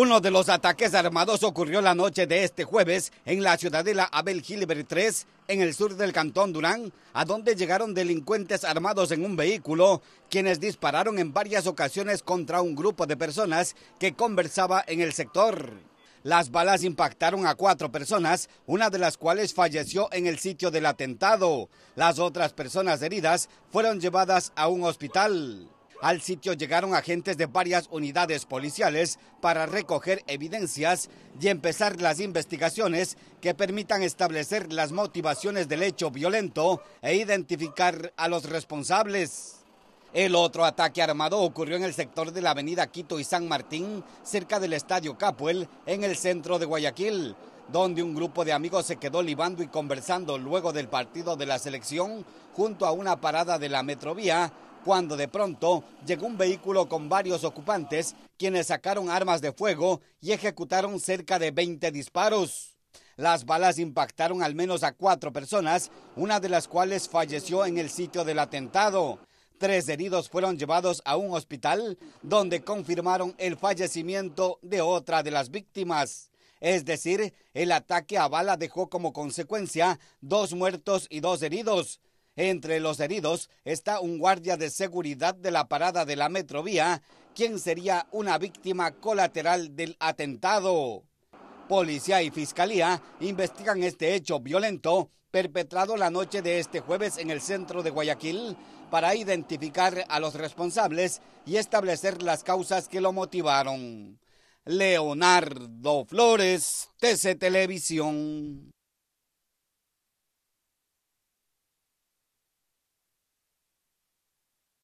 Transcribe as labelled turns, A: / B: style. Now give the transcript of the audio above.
A: Uno de los ataques armados ocurrió la noche de este jueves en la ciudadela Abel Gilbert 3, en el sur del cantón Durán, a donde llegaron delincuentes armados en un vehículo, quienes dispararon en varias ocasiones contra un grupo de personas que conversaba en el sector. Las balas impactaron a cuatro personas, una de las cuales falleció en el sitio del atentado. Las otras personas heridas fueron llevadas a un hospital. Al sitio llegaron agentes de varias unidades policiales para recoger evidencias y empezar las investigaciones que permitan establecer las motivaciones del hecho violento e identificar a los responsables. El otro ataque armado ocurrió en el sector de la avenida Quito y San Martín, cerca del estadio Capuel, en el centro de Guayaquil, donde un grupo de amigos se quedó libando y conversando luego del partido de la selección junto a una parada de la metrovía cuando de pronto llegó un vehículo con varios ocupantes, quienes sacaron armas de fuego y ejecutaron cerca de 20 disparos. Las balas impactaron al menos a cuatro personas, una de las cuales falleció en el sitio del atentado. Tres heridos fueron llevados a un hospital donde confirmaron el fallecimiento de otra de las víctimas. Es decir, el ataque a bala dejó como consecuencia dos muertos y dos heridos. Entre los heridos está un guardia de seguridad de la parada de la Metrovía, quien sería una víctima colateral del atentado. Policía y fiscalía investigan este hecho violento perpetrado la noche de este jueves en el centro de Guayaquil para identificar a los responsables y establecer las causas que lo motivaron. Leonardo Flores, TC Televisión.